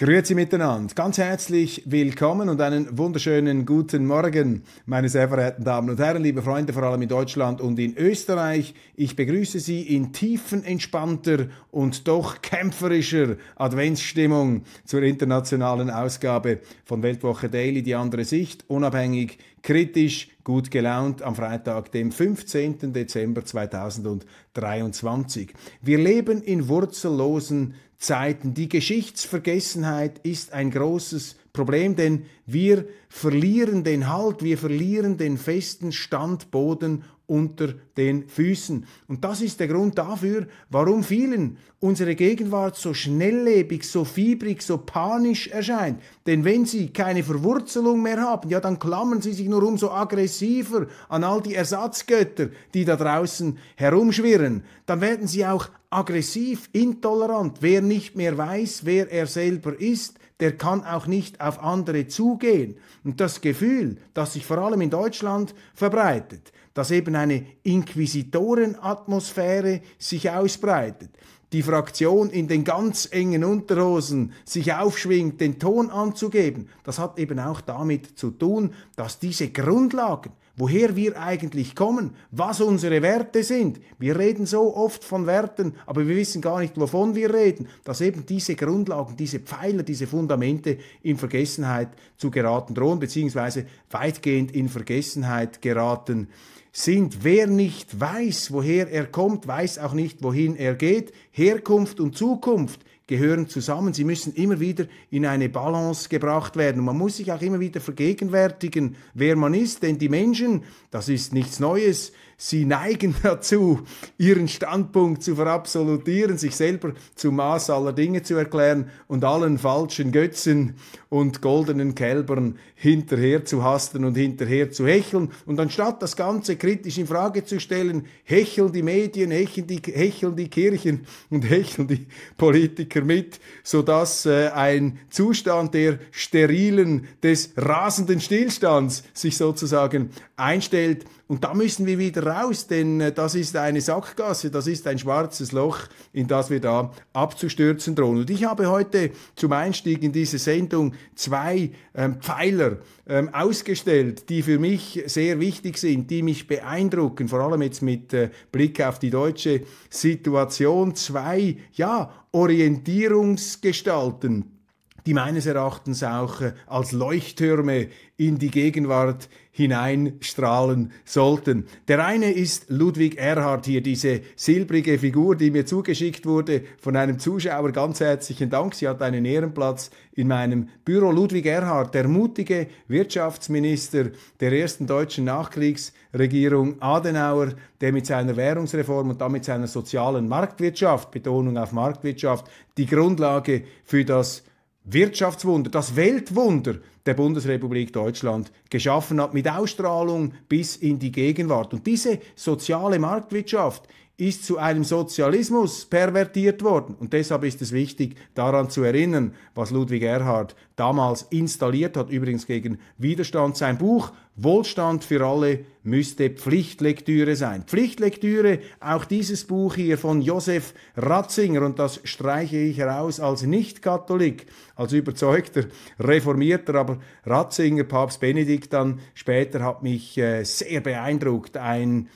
Grüezi miteinander, ganz herzlich willkommen und einen wunderschönen guten Morgen, meine sehr verehrten Damen und Herren, liebe Freunde, vor allem in Deutschland und in Österreich. Ich begrüße Sie in tiefenentspannter und doch kämpferischer Adventsstimmung zur internationalen Ausgabe von Weltwoche Daily, die andere Sicht, unabhängig, kritisch, gut gelaunt am Freitag, dem 15. Dezember 2023. Wir leben in wurzellosen Zeiten. Die Geschichtsvergessenheit ist ein großes Problem, denn wir verlieren den Halt, wir verlieren den festen Standboden unter den Füßen. Und das ist der Grund dafür, warum vielen unsere Gegenwart so schnelllebig, so fiebrig, so panisch erscheint. Denn wenn sie keine Verwurzelung mehr haben, ja, dann klammern sie sich nur umso aggressiver an all die Ersatzgötter, die da draußen herumschwirren. Dann werden sie auch aggressiv, intolerant. Wer nicht mehr weiß, wer er selber ist, der kann auch nicht auf andere zugehen. Und das Gefühl, das sich vor allem in Deutschland verbreitet, dass eben eine Inquisitorenatmosphäre sich ausbreitet, die Fraktion in den ganz engen Unterhosen sich aufschwingt, den Ton anzugeben, das hat eben auch damit zu tun, dass diese Grundlagen, woher wir eigentlich kommen, was unsere Werte sind. Wir reden so oft von Werten, aber wir wissen gar nicht, wovon wir reden, dass eben diese Grundlagen, diese Pfeiler, diese Fundamente in Vergessenheit zu geraten drohen, beziehungsweise weitgehend in Vergessenheit geraten sind. Wer nicht weiß, woher er kommt, weiß auch nicht, wohin er geht. Herkunft und Zukunft gehören zusammen. Sie müssen immer wieder in eine Balance gebracht werden. Und man muss sich auch immer wieder vergegenwärtigen, wer man ist, denn die Menschen, das ist nichts Neues, sie neigen dazu, ihren Standpunkt zu verabsolutieren, sich selber zum Maß aller Dinge zu erklären und allen falschen Götzen und goldenen Kälbern hinterher zu hasten und hinterher zu hecheln. Und anstatt das Ganze kritisch in Frage zu stellen, hecheln die Medien, hecheln die, hecheln die Kirchen und hecheln die Politiker Politiker mit, sodass äh, ein Zustand der sterilen, des rasenden Stillstands sich sozusagen einstellt. Und da müssen wir wieder raus, denn äh, das ist eine Sackgasse, das ist ein schwarzes Loch, in das wir da abzustürzen drohen. Und ich habe heute zum Einstieg in diese Sendung zwei ähm, Pfeiler ähm, ausgestellt, die für mich sehr wichtig sind, die mich beeindrucken, vor allem jetzt mit äh, Blick auf die deutsche Situation. Zwei, ja, Orientierungsgestalten die meines Erachtens auch äh, als Leuchttürme in die Gegenwart hineinstrahlen sollten. Der eine ist Ludwig Erhard hier, diese silbrige Figur, die mir zugeschickt wurde von einem Zuschauer. Ganz herzlichen Dank. Sie hat einen Ehrenplatz in meinem Büro. Ludwig Erhard, der mutige Wirtschaftsminister der ersten deutschen Nachkriegsregierung Adenauer, der mit seiner Währungsreform und damit seiner sozialen Marktwirtschaft, Betonung auf Marktwirtschaft, die Grundlage für das Wirtschaftswunder, das Weltwunder der Bundesrepublik Deutschland geschaffen hat mit Ausstrahlung bis in die Gegenwart. Und diese soziale Marktwirtschaft ist zu einem Sozialismus pervertiert worden. Und deshalb ist es wichtig, daran zu erinnern, was Ludwig Erhard damals installiert hat, übrigens gegen Widerstand. Sein Buch Wohlstand für alle müsste Pflichtlektüre sein. Pflichtlektüre, auch dieses Buch hier von Josef Ratzinger, und das streiche ich heraus als Nicht-Katholik, als überzeugter Reformierter, aber Ratzinger, Papst Benedikt dann später hat mich äh, sehr beeindruckt. Ein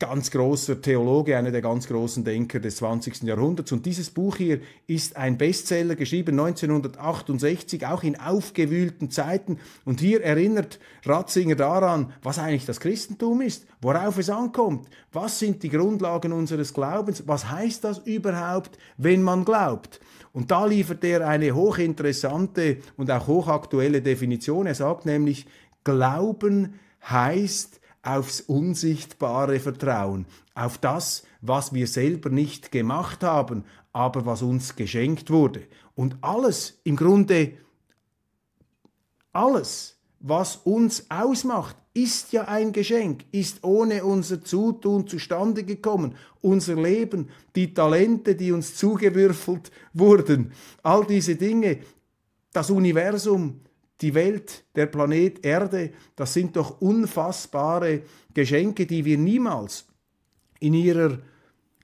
ganz großer Theologe, einer der ganz großen Denker des 20. Jahrhunderts. Und dieses Buch hier ist ein Bestseller, geschrieben 1968, auch in aufgewühlten Zeiten. Und hier erinnert Ratzinger daran, was eigentlich das Christentum ist, worauf es ankommt, was sind die Grundlagen unseres Glaubens, was heißt das überhaupt, wenn man glaubt. Und da liefert er eine hochinteressante und auch hochaktuelle Definition. Er sagt nämlich, Glauben heißt, aufs unsichtbare Vertrauen, auf das, was wir selber nicht gemacht haben, aber was uns geschenkt wurde. Und alles, im Grunde alles, was uns ausmacht, ist ja ein Geschenk, ist ohne unser Zutun zustande gekommen. Unser Leben, die Talente, die uns zugewürfelt wurden, all diese Dinge, das Universum, die Welt, der Planet Erde, das sind doch unfassbare Geschenke, die wir niemals in ihrer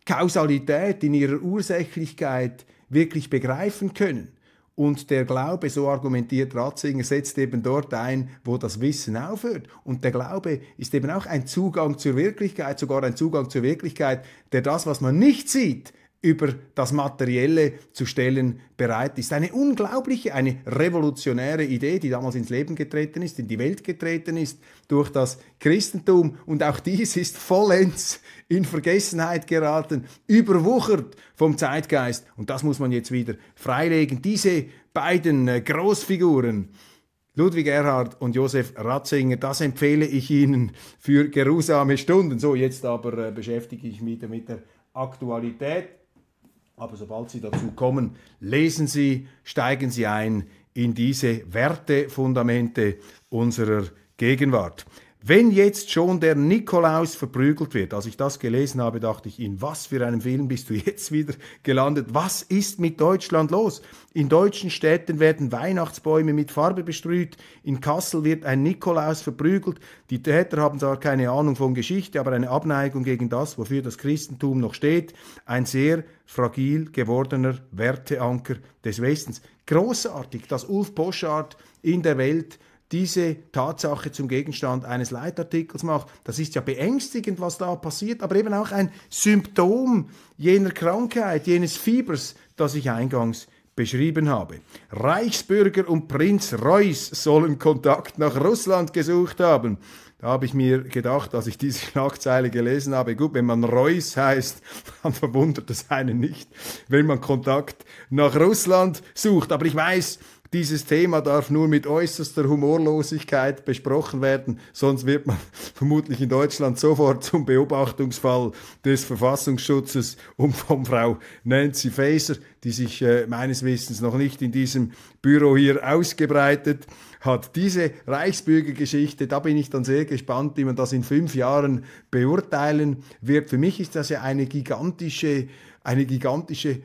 Kausalität, in ihrer Ursächlichkeit wirklich begreifen können. Und der Glaube, so argumentiert Ratzinger, setzt eben dort ein, wo das Wissen aufhört. Und der Glaube ist eben auch ein Zugang zur Wirklichkeit, sogar ein Zugang zur Wirklichkeit, der das, was man nicht sieht, über das Materielle zu stellen bereit ist. Eine unglaubliche, eine revolutionäre Idee, die damals ins Leben getreten ist, in die Welt getreten ist durch das Christentum. Und auch dies ist vollends in Vergessenheit geraten, überwuchert vom Zeitgeist. Und das muss man jetzt wieder freilegen. Diese beiden äh, Großfiguren. Ludwig Erhard und Josef Ratzinger, das empfehle ich Ihnen für geruhsame Stunden. So, jetzt aber äh, beschäftige ich mich wieder mit der Aktualität. Aber sobald Sie dazu kommen, lesen Sie, steigen Sie ein in diese Wertefundamente unserer Gegenwart. Wenn jetzt schon der Nikolaus verprügelt wird, als ich das gelesen habe, dachte ich, in was für einem Film bist du jetzt wieder gelandet? Was ist mit Deutschland los? In deutschen Städten werden Weihnachtsbäume mit Farbe bestrüht, in Kassel wird ein Nikolaus verprügelt. Die Täter haben zwar keine Ahnung von Geschichte, aber eine Abneigung gegen das, wofür das Christentum noch steht, ein sehr fragil gewordener Werteanker des Westens. Großartig, dass Ulf Poschardt in der Welt diese Tatsache zum Gegenstand eines Leitartikels macht. Das ist ja beängstigend, was da passiert, aber eben auch ein Symptom jener Krankheit, jenes Fiebers, das ich eingangs beschrieben habe. Reichsbürger und Prinz Reuss sollen Kontakt nach Russland gesucht haben. Da habe ich mir gedacht, als ich diese Schlagzeile gelesen habe, gut, wenn man Reuss heißt, dann verwundert das einen nicht, wenn man Kontakt nach Russland sucht. Aber ich weiß, dieses Thema darf nur mit äußerster Humorlosigkeit besprochen werden, sonst wird man vermutlich in Deutschland sofort zum Beobachtungsfall des Verfassungsschutzes und von Frau Nancy Faeser, die sich äh, meines Wissens noch nicht in diesem Büro hier ausgebreitet hat. Diese Reichsbürgergeschichte, da bin ich dann sehr gespannt, wie man das in fünf Jahren beurteilen wird. Für mich ist das ja eine gigantische, eine gigantische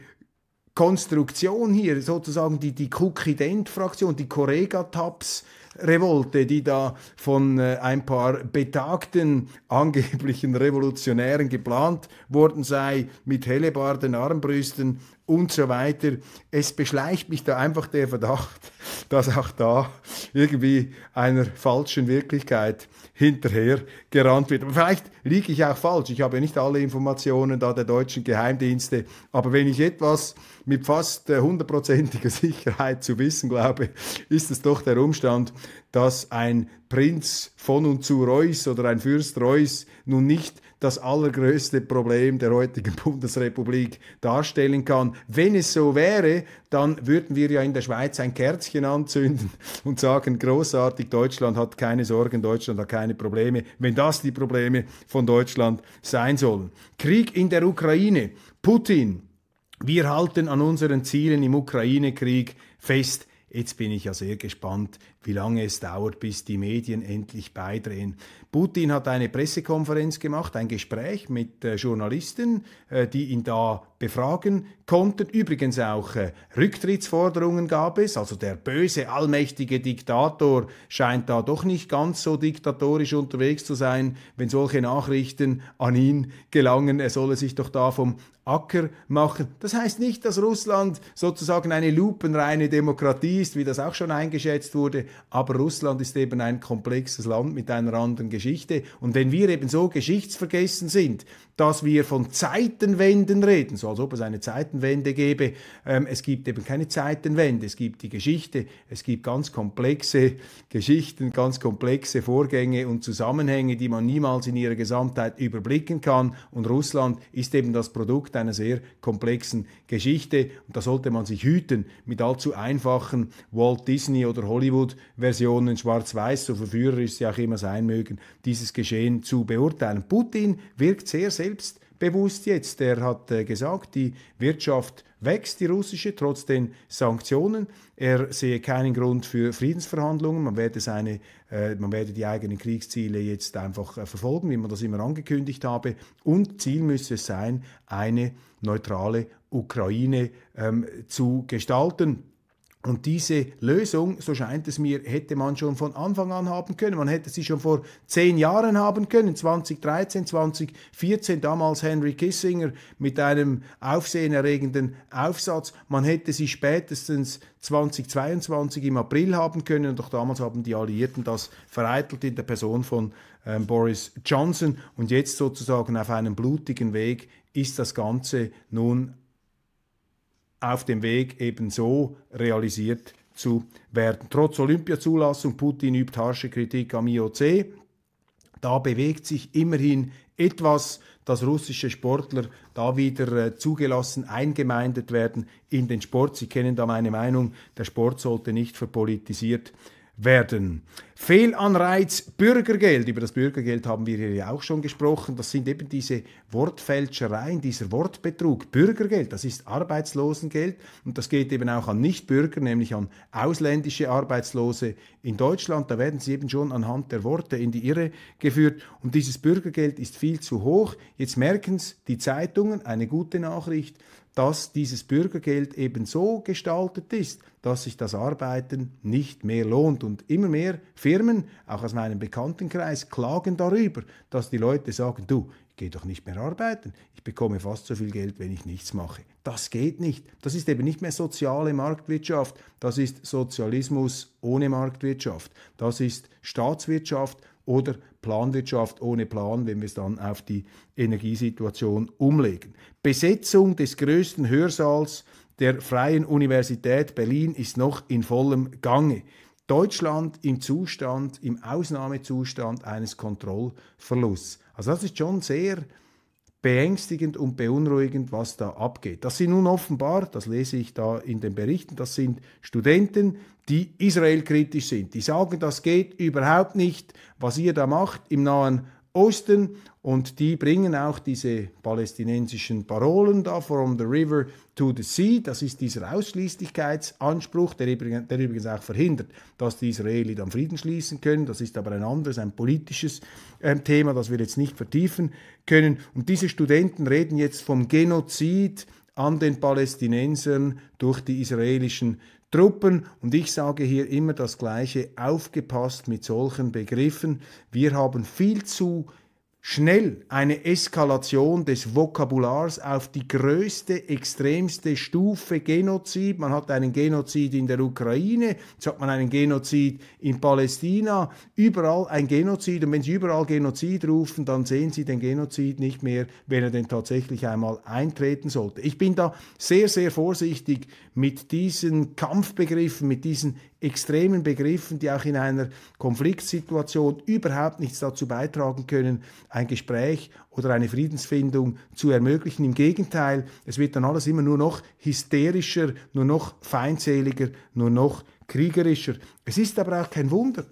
Konstruktion hier, sozusagen die, die Cookident-Fraktion, die Correga-Tabs-Revolte, die da von äh, ein paar betagten angeblichen Revolutionären geplant worden sei, mit Hellebarden, Armbrüsten und so weiter. Es beschleicht mich da einfach der Verdacht, dass auch da irgendwie einer falschen Wirklichkeit hinterher gerannt wird. vielleicht liege ich auch falsch. Ich habe nicht alle Informationen da der deutschen Geheimdienste. Aber wenn ich etwas mit fast äh, hundertprozentiger Sicherheit zu wissen glaube, ist es doch der Umstand, dass ein Prinz von und zu Reuss oder ein Fürst Reuss nun nicht das allergrößte Problem der heutigen Bundesrepublik darstellen kann. Wenn es so wäre, dann würden wir ja in der Schweiz ein Kerzchen anzünden und sagen, großartig, Deutschland hat keine Sorgen, Deutschland hat keine keine Probleme, wenn das die Probleme von Deutschland sein sollen. Krieg in der Ukraine, Putin, wir halten an unseren Zielen im Ukraine-Krieg fest. Jetzt bin ich ja sehr gespannt, wie lange es dauert, bis die Medien endlich beidrehen. Putin hat eine Pressekonferenz gemacht, ein Gespräch mit äh, Journalisten, äh, die ihn da befragen konnten. Übrigens auch äh, Rücktrittsforderungen gab es. Also der böse, allmächtige Diktator scheint da doch nicht ganz so diktatorisch unterwegs zu sein, wenn solche Nachrichten an ihn gelangen. Er solle sich doch da vom Acker machen. Das heißt nicht, dass Russland sozusagen eine lupenreine Demokratie ist, wie das auch schon eingeschätzt wurde. Aber Russland ist eben ein komplexes Land mit einer anderen Geschichte. Und wenn wir eben so geschichtsvergessen sind, dass wir von Zeitenwenden reden, so als ob es eine Zeitenwende gäbe, ähm, es gibt eben keine Zeitenwende, es gibt die Geschichte, es gibt ganz komplexe Geschichten, ganz komplexe Vorgänge und Zusammenhänge, die man niemals in ihrer Gesamtheit überblicken kann. Und Russland ist eben das Produkt einer sehr komplexen Geschichte. Und da sollte man sich hüten, mit allzu einfachen Walt Disney oder Hollywood Versionen schwarz-weiß, so verführerisch sie auch immer sein mögen, dieses Geschehen zu beurteilen. Putin wirkt sehr selbstbewusst jetzt. Er hat äh, gesagt, die Wirtschaft wächst, die russische, trotz den Sanktionen. Er sehe keinen Grund für Friedensverhandlungen. Man werde, seine, äh, man werde die eigenen Kriegsziele jetzt einfach äh, verfolgen, wie man das immer angekündigt habe. Und Ziel müsse es sein, eine neutrale Ukraine ähm, zu gestalten. Und diese Lösung, so scheint es mir, hätte man schon von Anfang an haben können. Man hätte sie schon vor zehn Jahren haben können, 2013, 2014, damals Henry Kissinger mit einem aufsehenerregenden Aufsatz. Man hätte sie spätestens 2022 im April haben können. Doch damals haben die Alliierten das vereitelt in der Person von ähm, Boris Johnson. Und jetzt sozusagen auf einem blutigen Weg ist das Ganze nun auf dem Weg eben so realisiert zu werden. Trotz Olympiazulassung, Putin übt harsche Kritik am IOC. Da bewegt sich immerhin etwas, dass russische Sportler da wieder äh, zugelassen, eingemeindet werden in den Sport. Sie kennen da meine Meinung, der Sport sollte nicht verpolitisiert werden werden. Fehlanreiz, Bürgergeld. Über das Bürgergeld haben wir hier ja auch schon gesprochen. Das sind eben diese Wortfälschereien, dieser Wortbetrug. Bürgergeld, das ist Arbeitslosengeld und das geht eben auch an Nichtbürger, nämlich an ausländische Arbeitslose in Deutschland. Da werden sie eben schon anhand der Worte in die Irre geführt und dieses Bürgergeld ist viel zu hoch. Jetzt merken es die Zeitungen, eine gute Nachricht, dass dieses Bürgergeld eben so gestaltet ist, dass sich das Arbeiten nicht mehr lohnt. Und immer mehr Firmen, auch aus meinem Bekanntenkreis, klagen darüber, dass die Leute sagen, du, ich gehe doch nicht mehr arbeiten, ich bekomme fast so viel Geld, wenn ich nichts mache. Das geht nicht. Das ist eben nicht mehr soziale Marktwirtschaft, das ist Sozialismus ohne Marktwirtschaft, das ist Staatswirtschaft oder Planwirtschaft ohne Plan, wenn wir es dann auf die Energiesituation umlegen. Besetzung des größten Hörsaals der Freien Universität Berlin ist noch in vollem Gange. Deutschland im Zustand, im Ausnahmezustand eines Kontrollverlusts. Also das ist schon sehr beängstigend und beunruhigend, was da abgeht. Das sind nun offenbar, das lese ich da in den Berichten, das sind Studenten, die israelkritisch sind. Die sagen, das geht überhaupt nicht, was ihr da macht im Nahen Osten und die bringen auch diese palästinensischen Parolen da, From the River to the Sea, das ist dieser Ausschließlichkeitsanspruch, der, der übrigens auch verhindert, dass die Israelis dann Frieden schließen können, das ist aber ein anderes, ein politisches äh, Thema, das wir jetzt nicht vertiefen können. Und diese Studenten reden jetzt vom Genozid an den Palästinensern durch die israelischen Truppen. Und ich sage hier immer das Gleiche, aufgepasst mit solchen Begriffen. Wir haben viel zu schnell eine Eskalation des Vokabulars auf die größte, extremste Stufe Genozid. Man hat einen Genozid in der Ukraine, jetzt hat man einen Genozid in Palästina, überall ein Genozid. Und wenn Sie überall Genozid rufen, dann sehen Sie den Genozid nicht mehr, wenn er denn tatsächlich einmal eintreten sollte. Ich bin da sehr, sehr vorsichtig mit diesen Kampfbegriffen, mit diesen extremen Begriffen, die auch in einer Konfliktsituation überhaupt nichts dazu beitragen können, ein Gespräch oder eine Friedensfindung zu ermöglichen. Im Gegenteil, es wird dann alles immer nur noch hysterischer, nur noch feindseliger, nur noch kriegerischer. Es ist aber auch kein Wunder,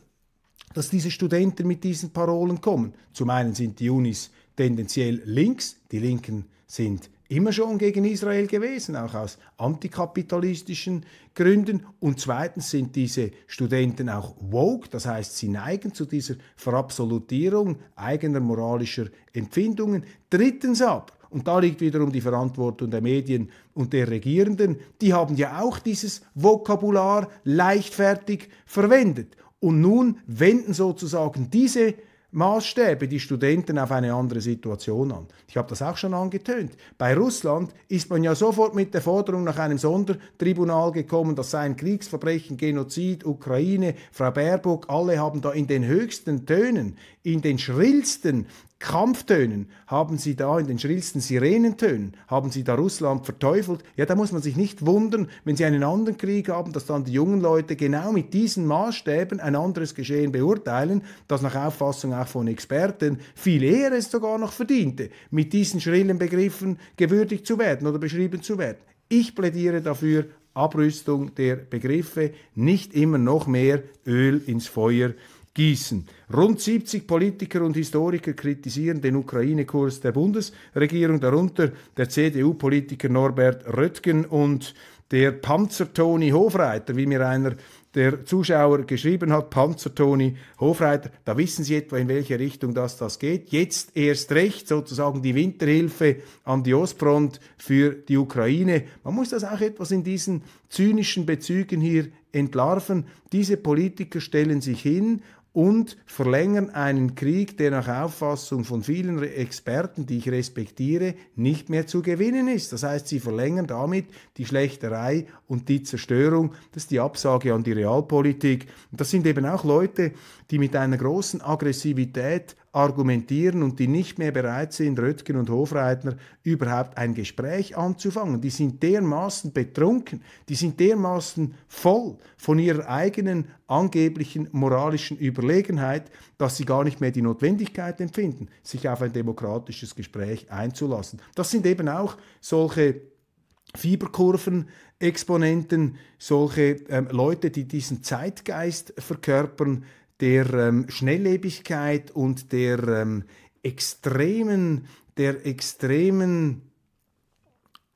dass diese Studenten mit diesen Parolen kommen. Zum einen sind die Unis tendenziell links, die Linken sind immer schon gegen Israel gewesen, auch aus antikapitalistischen Gründen. Und zweitens sind diese Studenten auch woke, das heißt, sie neigen zu dieser Verabsolutierung eigener moralischer Empfindungen. Drittens aber, und da liegt wiederum die Verantwortung der Medien und der Regierenden, die haben ja auch dieses Vokabular leichtfertig verwendet. Und nun wenden sozusagen diese Maßstäbe die Studenten auf eine andere Situation an. Ich habe das auch schon angetönt. Bei Russland ist man ja sofort mit der Forderung nach einem Sondertribunal gekommen, das seien Kriegsverbrechen, Genozid, Ukraine, Frau Baerbock, alle haben da in den höchsten Tönen, in den schrillsten Kampftönen haben sie da in den schrillsten Sirenentönen, haben sie da Russland verteufelt. Ja, da muss man sich nicht wundern, wenn sie einen anderen Krieg haben, dass dann die jungen Leute genau mit diesen Maßstäben ein anderes Geschehen beurteilen, das nach Auffassung auch von Experten viel eher es sogar noch verdiente, mit diesen schrillen Begriffen gewürdigt zu werden oder beschrieben zu werden. Ich plädiere dafür, Abrüstung der Begriffe, nicht immer noch mehr Öl ins Feuer Gießen. Rund 70 Politiker und Historiker kritisieren den Ukraine-Kurs der Bundesregierung, darunter der CDU-Politiker Norbert Röttgen und der Panzer Toni Hofreiter, wie mir einer der Zuschauer geschrieben hat, Panzer Toni Hofreiter, da wissen Sie etwa, in welche Richtung das, das geht. Jetzt erst recht sozusagen die Winterhilfe an die Ostfront für die Ukraine. Man muss das auch etwas in diesen zynischen Bezügen hier entlarven. Diese Politiker stellen sich hin und verlängern einen Krieg, der nach Auffassung von vielen Experten, die ich respektiere, nicht mehr zu gewinnen ist. Das heißt, sie verlängern damit die Schlechterei und die Zerstörung. Das ist die Absage an die Realpolitik. Und das sind eben auch Leute, die mit einer großen Aggressivität argumentieren und die nicht mehr bereit sind, Röttgen und Hofreitner überhaupt ein Gespräch anzufangen. Die sind dermaßen betrunken, die sind dermaßen voll von ihrer eigenen angeblichen moralischen Überlegenheit, dass sie gar nicht mehr die Notwendigkeit empfinden, sich auf ein demokratisches Gespräch einzulassen. Das sind eben auch solche Fieberkurven, Exponenten, solche ähm, Leute, die diesen Zeitgeist verkörpern, der ähm, Schnelllebigkeit und der ähm, extremen, der extremen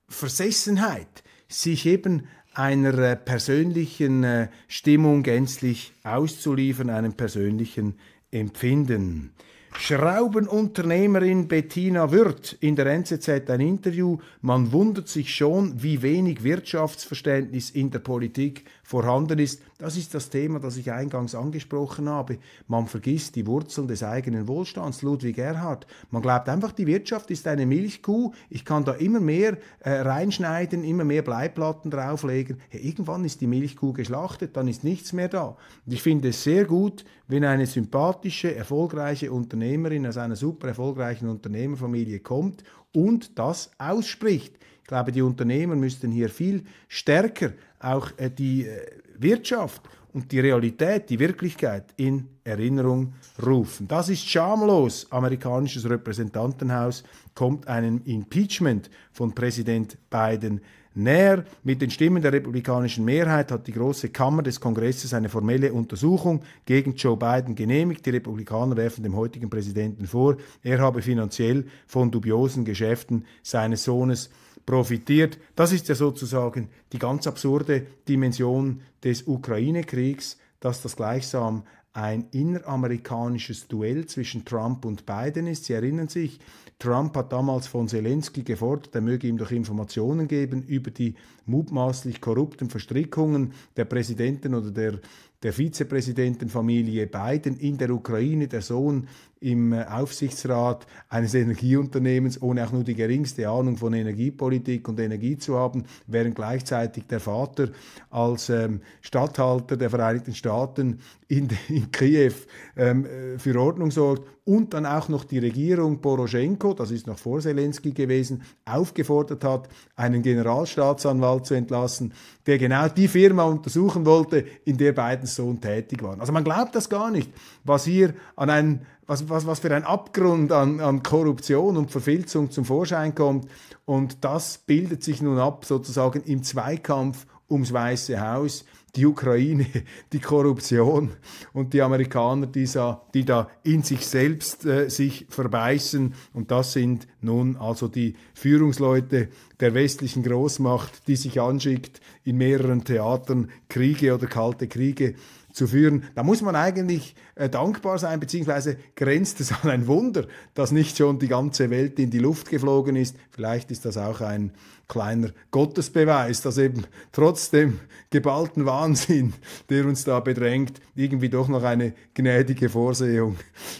Versessenheit, sich eben einer äh, persönlichen äh, Stimmung gänzlich auszuliefern, einem persönlichen Empfinden. Schraubenunternehmerin Bettina Wirth in der NZZ ein Interview. Man wundert sich schon, wie wenig Wirtschaftsverständnis in der Politik vorhanden ist. Das ist das Thema, das ich eingangs angesprochen habe. Man vergisst die Wurzeln des eigenen Wohlstands. Ludwig Erhard. Man glaubt einfach, die Wirtschaft ist eine Milchkuh. Ich kann da immer mehr äh, reinschneiden, immer mehr Bleiplatten drauflegen. Ja, irgendwann ist die Milchkuh geschlachtet, dann ist nichts mehr da. Und ich finde es sehr gut, wenn eine sympathische, erfolgreiche Unternehmerin aus einer super erfolgreichen Unternehmerfamilie kommt und das ausspricht. Ich glaube, die Unternehmer müssten hier viel stärker auch äh, die äh, Wirtschaft und die Realität, die Wirklichkeit in Erinnerung rufen. Das ist schamlos. Amerikanisches Repräsentantenhaus kommt einem Impeachment von Präsident Biden näher. Mit den Stimmen der republikanischen Mehrheit hat die Große Kammer des Kongresses eine formelle Untersuchung gegen Joe Biden genehmigt. Die Republikaner werfen dem heutigen Präsidenten vor, er habe finanziell von dubiosen Geschäften seines Sohnes profitiert. Das ist ja sozusagen die ganz absurde Dimension des Ukraine-Kriegs, dass das gleichsam ein inneramerikanisches Duell zwischen Trump und Biden ist. Sie erinnern sich, Trump hat damals von Zelensky gefordert, er möge ihm doch Informationen geben über die mutmaßlich korrupten Verstrickungen der Präsidenten oder der der Vizepräsidentenfamilie Biden in der Ukraine, der Sohn im äh, Aufsichtsrat eines Energieunternehmens, ohne auch nur die geringste Ahnung von Energiepolitik und Energie zu haben, während gleichzeitig der Vater als ähm, Statthalter der Vereinigten Staaten in, in Kiew ähm, äh, für Ordnung sorgt und dann auch noch die Regierung Poroschenko, das ist noch vor Zelensky gewesen, aufgefordert hat, einen Generalstaatsanwalt zu entlassen, der genau die Firma untersuchen wollte, in der Biden Sohn tätig waren. Also man glaubt das gar nicht, was hier an ein, was, was, was für ein Abgrund an, an Korruption und Verfilzung zum Vorschein kommt. Und das bildet sich nun ab sozusagen im Zweikampf ums Weiße Haus, die Ukraine, die Korruption und die Amerikaner, die, die da in sich selbst äh, sich verbeißen. Und das sind nun also die Führungsleute der westlichen Großmacht, die sich anschickt, in mehreren Theatern Kriege oder kalte Kriege zu führen. Da muss man eigentlich äh, dankbar sein, beziehungsweise grenzt es an ein Wunder, dass nicht schon die ganze Welt in die Luft geflogen ist. Vielleicht ist das auch ein kleiner Gottesbeweis, dass eben trotz dem geballten Wahnsinn, der uns da bedrängt, irgendwie doch noch eine gnädige Vorsehung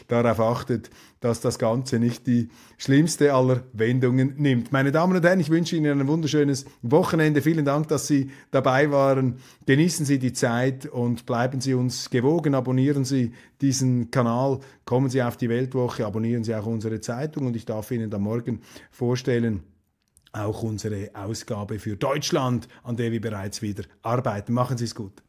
darauf achtet, dass das Ganze nicht die schlimmste aller Wendungen nimmt. Meine Damen und Herren, ich wünsche Ihnen ein wunderschönes Wochenende. Vielen Dank, dass Sie dabei waren. Genießen Sie die Zeit und bleiben Sie uns gewogen. Abonnieren Sie diesen Kanal, kommen Sie auf die Weltwoche, abonnieren Sie auch unsere Zeitung und ich darf Ihnen dann morgen vorstellen, auch unsere Ausgabe für Deutschland, an der wir bereits wieder arbeiten. Machen Sie es gut.